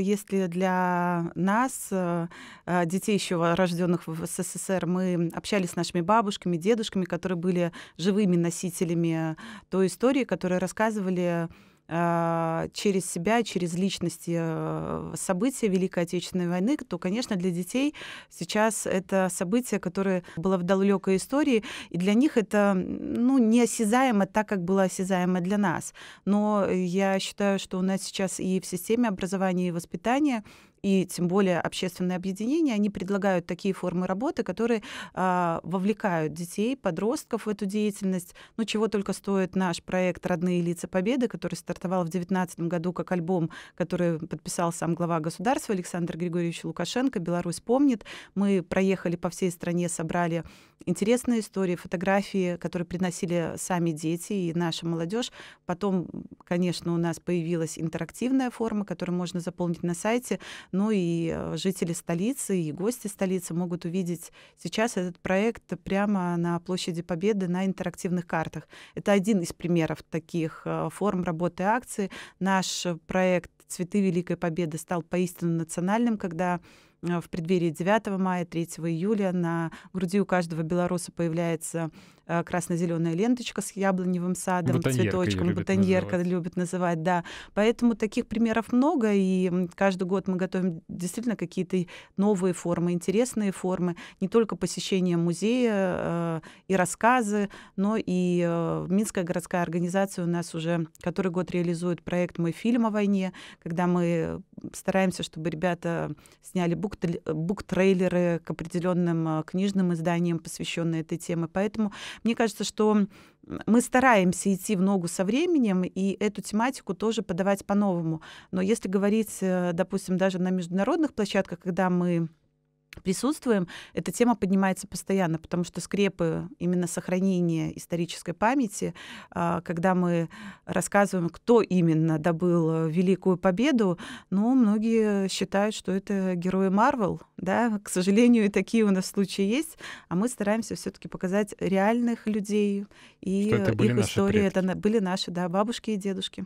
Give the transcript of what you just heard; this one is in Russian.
если для нас, э, э, детей еще рожденных в СССР, мы общались с нашими бабушками, дедушками, которые были живыми носителями той истории, которые рассказывали а, через себя, через личности э, события Великой Отечественной войны, то, конечно, для детей сейчас это событие, которое было в далекой истории, и для них это ну, неосязаемо так, как было осязаемо для нас. Но я считаю, что у нас сейчас и в системе образования и воспитания и тем более общественные объединения, они предлагают такие формы работы, которые а, вовлекают детей, подростков в эту деятельность. Ну, чего только стоит наш проект «Родные лица Победы», который стартовал в 2019 году как альбом, который подписал сам глава государства Александр Григорьевич Лукашенко, «Беларусь помнит». Мы проехали по всей стране, собрали интересные истории, фотографии, которые приносили сами дети и наша молодежь. Потом, конечно, у нас появилась интерактивная форма, которую можно заполнить на сайте. Ну и э, жители столицы и гости столицы могут увидеть сейчас этот проект прямо на площади Победы на интерактивных картах. Это один из примеров таких э, форм работы акции. Наш э, проект «Цветы Великой Победы» стал поистине национальным, когда Э, в преддверии 9 мая, 3 июля на груди у каждого белоруса появляется э, красно-зеленая ленточка с яблоневым садом, бутоньерка цветочком, любят бутоньерка называть. любят называть, да. Поэтому таких примеров много, и каждый год мы готовим действительно какие-то новые формы, интересные формы, не только посещение музея э, и рассказы, но и э, Минская городская организация у нас уже который год реализует проект «Мой фильм о войне», когда мы стараемся, чтобы ребята сняли бук буктрейлеры э, к определенным э, книжным изданиям, посвященные этой теме. Поэтому мне кажется, что мы стараемся идти в ногу со временем и эту тематику тоже подавать по-новому. Но если говорить, э, допустим, даже на международных площадках, когда мы присутствуем, эта тема поднимается постоянно, потому что скрепы именно сохранения исторической памяти, а, когда мы рассказываем, кто именно добыл Великую Победу, ну, многие считают, что это герои Марвел, да, к сожалению, и такие у нас случаи есть, а мы стараемся все таки показать реальных людей и их истории. Это были наши, да, бабушки и дедушки.